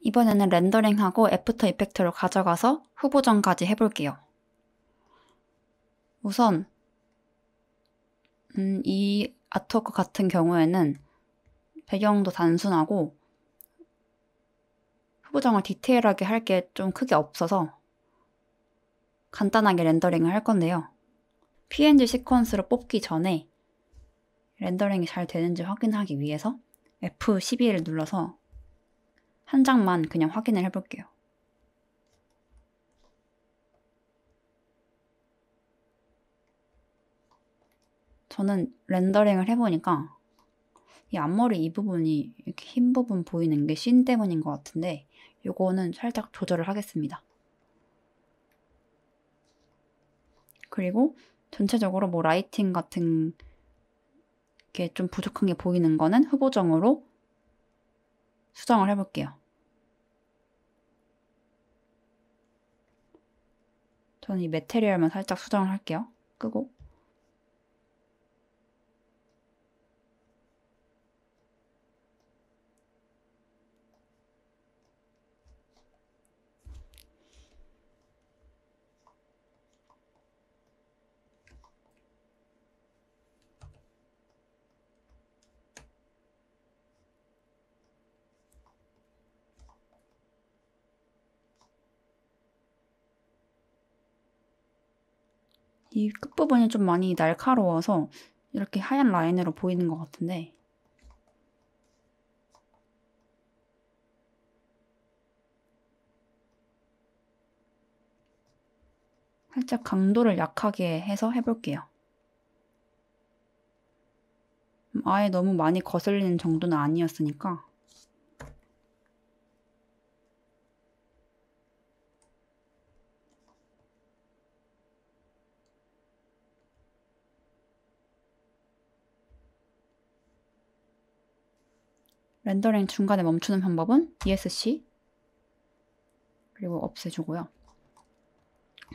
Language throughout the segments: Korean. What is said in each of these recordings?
이번에는 렌더링하고 애프터 이펙트로 가져가서 후보정까지 해볼게요. 우선 음, 이 아트워크 같은 경우에는 배경도 단순하고 후보정을 디테일하게 할 게 좀 크게 없어서 간단하게 렌더링을 할 건데요. PNG 시퀀스로 뽑기 전에 렌더링이 잘 되는지 확인하기 위해서 F12를 눌러서 한 장만 그냥 확인을 해볼게요. 저는 렌더링을 해보니까 이 앞머리 이 부분이 이렇게 흰 부분 보이는 게 씬 때문인 것 같은데 요거는 살짝 조절을 하겠습니다. 그리고 전체적으로 뭐 라이팅 같은 게 좀 부족한 게 보이는 거는 후보정으로 수정을 해볼게요. 저는 이 메테리얼만 살짝 수정을 할게요. 끄고 이 끝부분이 좀 많이 날카로워서 이렇게 하얀 라인으로 보이는 것 같은데 살짝 강도를 약하게 해서 해볼게요. 아예 너무 많이 거슬리는 정도는 아니었으니까 렌더링 중간에 멈추는 방법은 ESC 그리고 없애주고요.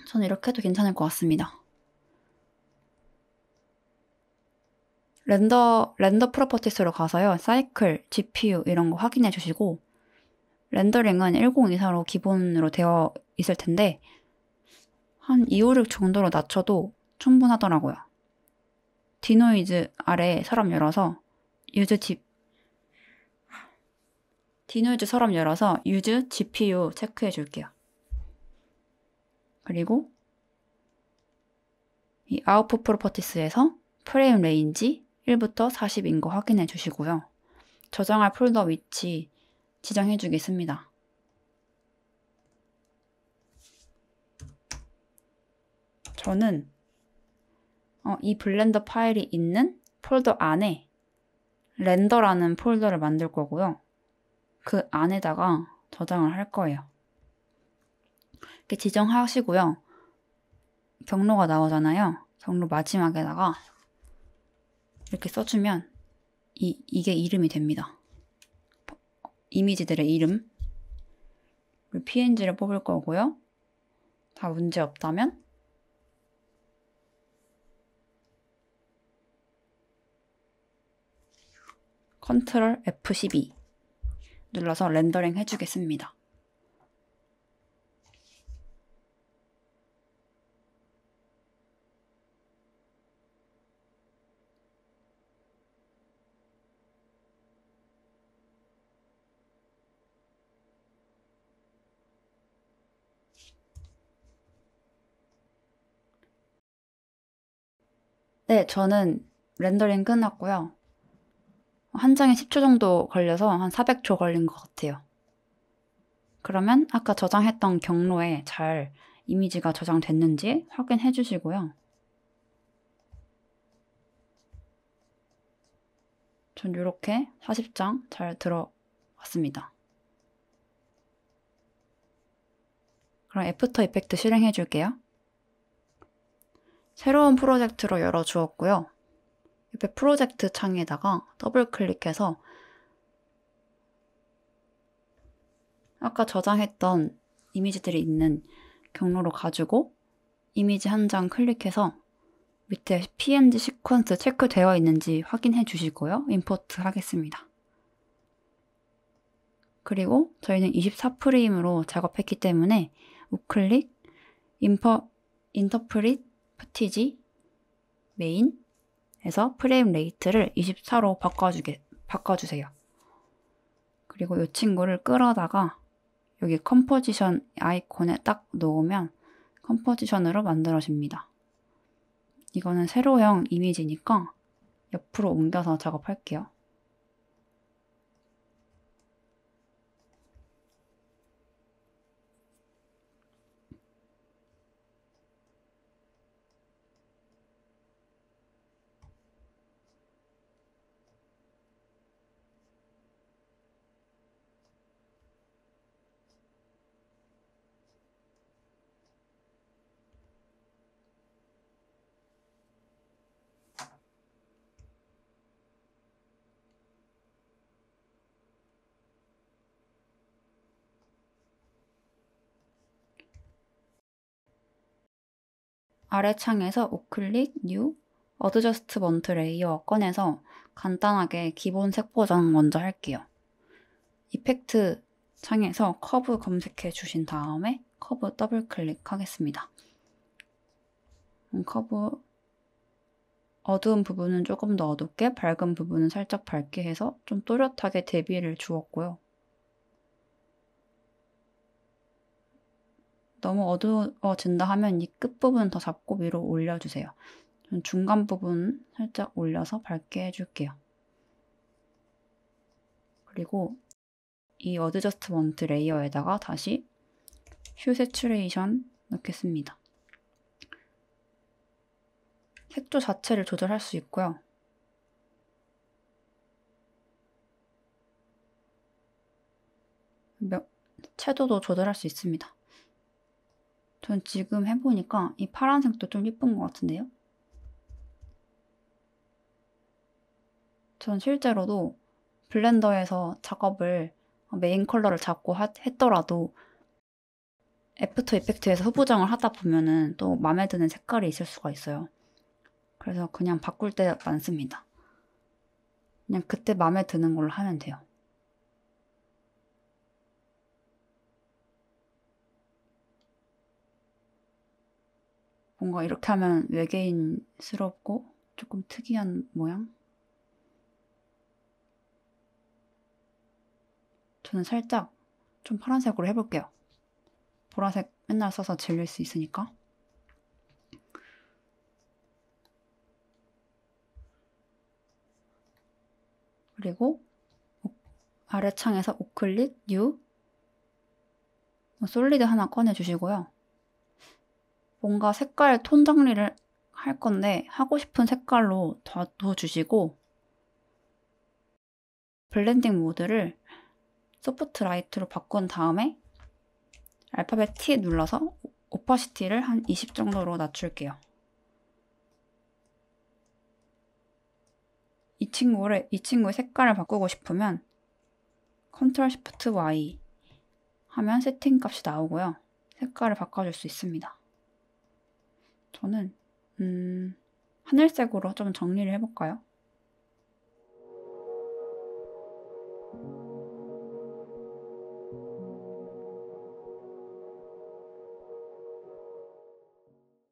저는 이렇게 해도 괜찮을 것 같습니다. 렌더, 렌더 프로퍼티스로 가서요. 사이클, GPU 이런 거 확인해 주시고 렌더링은 1024로 기본으로 되어 있을 텐데 한 256 정도로 낮춰도 충분하더라고요. 디노이즈 아래 서랍 열어서 유즈 집 디노이즈 서랍 열어서 use GPU 체크해 줄게요. 그리고 이 아웃풋 프로퍼티스에서 프레임 레인지 1부터 40인 거 확인해 주시고요. 저장할 폴더 위치 지정해 주겠습니다. 저는 어, 이 블렌더 파일이 있는 폴더 안에 렌더라는 폴더를 만들 거고요. 그 안에다가 저장을 할 거예요. 이렇게 지정하시고요. 경로가 나오잖아요. 경로 마지막에다가 이렇게 써주면 이, 이게 이름이 됩니다. 이미지들의 이름. PNG를 뽑을 거고요. 다 문제 없다면 컨트롤 F12 눌러서 렌더링 해주겠습니다. 네, 저는 렌더링 끝났고요. 한 장에 10초 정도 걸려서 한 400초 걸린 것 같아요. 그러면 아까 저장했던 경로에 잘 이미지가 저장됐는지 확인해 주시고요. 전 이렇게 40장 잘 들어왔습니다. 그럼 애프터 이펙트 실행해 줄게요. 새로운 프로젝트로 열어주었고요. 옆에 프로젝트 창에다가 더블 클릭해서 아까 저장했던 이미지들이 있는 경로로 가지고 이미지 한 장 클릭해서 밑에 PNG 시퀀스 체크되어 있는지 확인해 주시고요. 임포트 하겠습니다. 그리고 저희는 24프레임으로 작업했기 때문에 우클릭, 인퍼, 인터프릿, 푸티지, 메인, 그래서 프레임 레이트를 24로 바꿔주게, 바꿔주세요. 그리고 이 친구를 끌어다가 여기 컴포지션 아이콘에 딱 놓으면 컴포지션으로 만들어집니다. 이거는 세로형 이미지니까 옆으로 옮겨서 작업할게요. 아래 창에서 우클릭 뉴 어드저스트먼트 레이어 꺼내서 간단하게 기본 색보 정 먼저 할게요. 이펙트 창에서 커브 검색해 주신 다음에 커브 더블 클릭하겠습니다. 커브 어두운 부분은 조금 더 어둡게 밝은 부분은 살짝 밝게 해서 좀 또렷하게 대비를 주었고요. 너무 어두워진다 하면 이 끝부분 더 잡고 위로 올려주세요. 중간 부분 살짝 올려서 밝게 해줄게요. 그리고 이 어드저스트먼트 레이어에다가 다시 휴 세츄레이션 넣겠습니다. 색조 자체를 조절할 수 있고요. 채도도 조절할 수 있습니다. 전 지금 해보니까 이 파란색도 좀 예쁜 것 같은데요? 전 실제로도 블렌더에서 작업을 메인 컬러를 잡고 했더라도 애프터 이펙트에서 후보정을 하다 보면은 또 마음에 드는 색깔이 있을 수가 있어요. 그래서 그냥 바꿀 때 많습니다. 그냥 그때 마음에 드는 걸로 하면 돼요. 뭔가 이렇게 하면 외계인스럽고 조금 특이한 모양? 저는 살짝 좀 파란색으로 해볼게요. 보라색 맨날 써서 질릴 수 있으니까. 그리고 아래 창에서 우클릭, 뉴, 뭐 솔리드 하나 꺼내주시고요. 뭔가 색깔 톤 정리를 할 건데 하고 싶은 색깔로 더 넣어주시고 블렌딩 모드를 소프트 라이트로 바꾼 다음에 알파벳 T 눌러서 오퍼시티를 한 20 정도로 낮출게요. 이 친구를 이 친구의 색깔을 바꾸고 싶으면 컨트롤 시프트 Y 하면 세팅 값이 나오고요. 색깔을 바꿔줄 수 있습니다. 저는 음, 하늘색으로 좀 정리를 해볼까요?